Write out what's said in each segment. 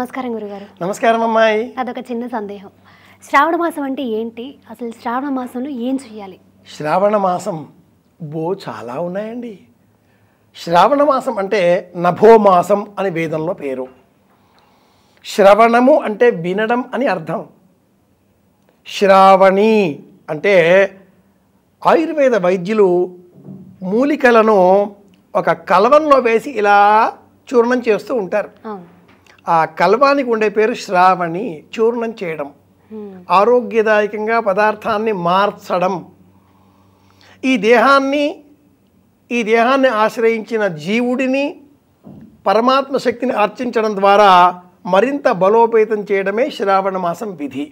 నమస్కారం గురుగారు నమస్కారం అమ్మాయి అదొక చిన్న సందేహం శ్రావణ మాసం అంటే ఏంటి అసలు శ్రావణ మాసంలో ఏం చేయాలి శ్రావణ మాసం బో చాలా ఉన్నాయండి శ్రావణ మాసం అంటే నభోమాసం అని వేదంలో పేరు శ్రవణము అంటే వినడం అని అర్థం శ్రావణి అంటే ఆయుర్వేద వైద్యులు మూలికలను ఒక కలవంలో వేసి ఇలా చూర్ణం చేస్తూ ఉంటారు ఆ కల్వానికి ఉండే పేరు శ్రావణి చూర్ణం చేయడం ఆరోగ్యదాయకంగా పదార్థాన్ని మార్చడం ఈ దేహాన్ని ఈ దేహాన్ని ఆశ్రయించిన జీవుడిని పరమాత్మ శక్తిని అర్చించడం ద్వారా మరింత బలోపేతం చేయడమే శ్రావణ మాసం విధి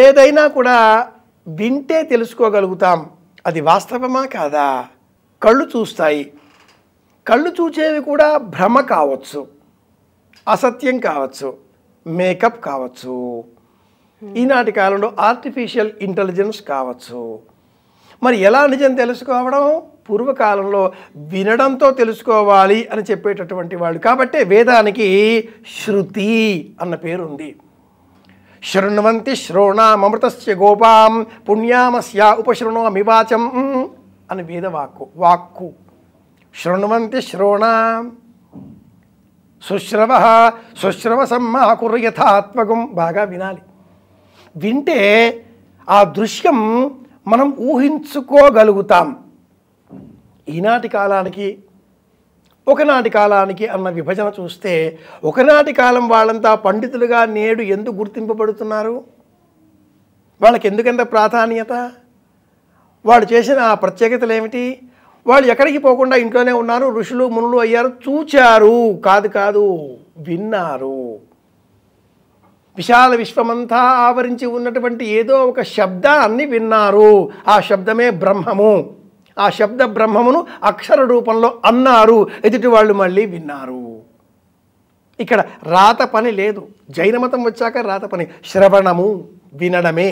ఏదైనా కూడా వింటే తెలుసుకోగలుగుతాం అది వాస్తవమా కాదా కళ్ళు చూస్తాయి కళ్ళు చూచేవి కూడా భ్రమ కావచ్చు అసత్యం కావచ్చు మేకప్ కావచ్చు ఈనాటి కాలంలో ఆర్టిఫిషియల్ ఇంటెలిజెన్స్ కావచ్చు మరి ఎలా నిజం తెలుసుకోవడం పూర్వకాలంలో వినడంతో తెలుసుకోవాలి అని చెప్పేటటువంటి వాళ్ళు కాబట్టి వేదానికి శృతి అన్న పేరుంది శృణ్వంతి శ్రోణామృతస్య గోపాం పుణ్యామస్య ఉపశృణోమివాచం అని వేదవాక్కు వాక్కు శృణ్వంతి శ్రోణాం సుశ్రవ సుశ్రవ సమ్మహకుర యథాత్మకం బాగా వినాలి వింటే ఆ దృశ్యం మనం ఊహించుకోగలుగుతాం ఈనాటి కాలానికి ఒకనాటి కాలానికి అన్న విభజన చూస్తే ఒకనాటి కాలం వాళ్ళంతా పండితులుగా నేడు ఎందుకు గుర్తింపబడుతున్నారు వాళ్ళకి ఎందుకంత ప్రాధాన్యత వాళ్ళు చేసిన ఆ ప్రత్యేకతలు ఏమిటి వాళ్ళు ఎక్కడికి పోకుండా ఇంట్లోనే ఉన్నారు ఋషులు మునులు అయ్యారు చూచారు కాదు కాదు విన్నారు విశాల విశ్వమంతా ఆవరించి ఉన్నటువంటి ఏదో ఒక శబ్దాన్ని విన్నారు ఆ శబ్దమే బ్రహ్మము ఆ శబ్ద బ్రహ్మమును అక్షర రూపంలో అన్నారు ఎదుటి వాళ్ళు మళ్ళీ విన్నారు ఇక్కడ రాత పని లేదు జైనమతం వచ్చాక రాత పని శ్రవణము వినడమే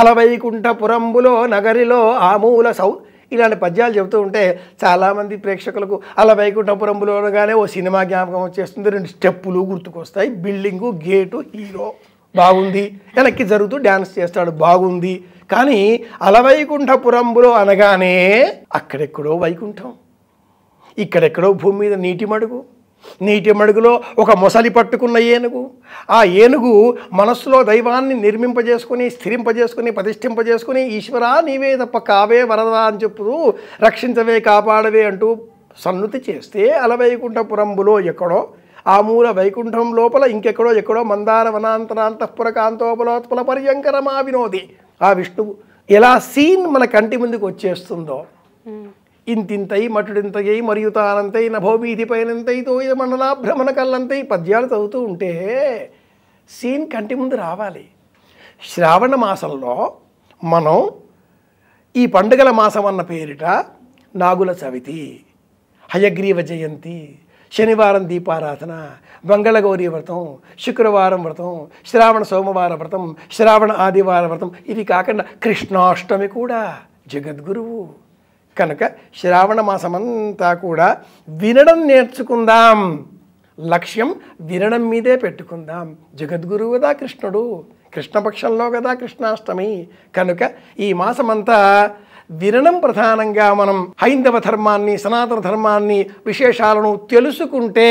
అలవైకుంఠపురంబులో నగరిలో ఆమూల సౌ ఇలాంటి పద్యాలు చెబుతూ ఉంటే చాలామంది ప్రేక్షకులకు అలా వైకుంఠపురంలోగానే ఓ సినిమా జ్ఞాపకం వచ్చేస్తుంది రెండు స్టెప్పులు గుర్తుకొస్తాయి బిల్డింగు గేటు హీరో బాగుంది వెనక్కి జరుగుతూ డ్యాన్స్ చేస్తాడు బాగుంది కానీ అలవైకుంఠపురంలో అనగానే అక్కడెక్కడో వైకుంఠం ఇక్కడెక్కడో భూమి మీద నీటి మడుగు నీటి మడుగులో ఒక మొసలి పట్టుకున్న ఏనుగు ఆ ఏనుగు మనస్సులో దైవాన్ని నిర్మింపజేసుకుని స్థిరింపజేసుకుని ప్రతిష్ఠింపజేసుకుని ఈశ్వరా నీవే తప్ప కావే వరదా అని చెప్పుతూ రక్షించవే కాపాడవే అంటూ సన్నతి చేస్తే అలవైకుంఠపురంబులో ఎక్కడో ఆ మూల వైకుంఠం లోపల ఇంకెక్కడో ఎక్కడో మందార వనాంతరాంతఃపుర కాంతోపలోత్పల పర్యంకర మా వినోది ఆ విష్ణువు ఎలా సీన్ మన కంటి ముందుకు వచ్చేస్తుందో ఇంతింతై మటుడింతయై మరియు తానంతై నభోభీధి పైనంతై తోయ మండలా భ్రమణ కల్లంతై పద్యాలు చదువుతూ ఉంటే సీన్ కంటి ముందు రావాలి శ్రావణ మాసంలో మనం ఈ పండుగల మాసం అన్న పేరిట నాగుల చవితి హయగ్రీవ జయంతి శనివారం దీపారాధన మంగళగౌరీ వ్రతం శుక్రవారం వ్రతం శ్రావణ సోమవార వ్రతం శ్రావణ ఆదివార వ్రతం ఇది కాకుండా కృష్ణాష్టమి కూడా జగద్గురువు కనుక శ్రావణ మాసమంతా కూడా వినడం నేర్చుకుందాం లక్ష్యం వినడం మీదే పెట్టుకుందాం జగద్గురువు కదా కృష్ణుడు కృష్ణపక్షంలో కదా కృష్ణాష్టమి కనుక ఈ మాసమంతా వినడం ప్రధానంగా మనం హైందవ ధర్మాన్ని సనాతన ధర్మాన్ని విశేషాలను తెలుసుకుంటే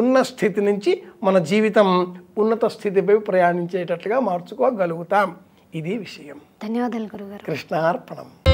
ఉన్న స్థితి నుంచి మన జీవితం ఉన్నత స్థితిపై ప్రయాణించేటట్లుగా మార్చుకోగలుగుతాం ఇది విషయం ధన్యవాదాలు గురుగారు కృష్ణార్పణం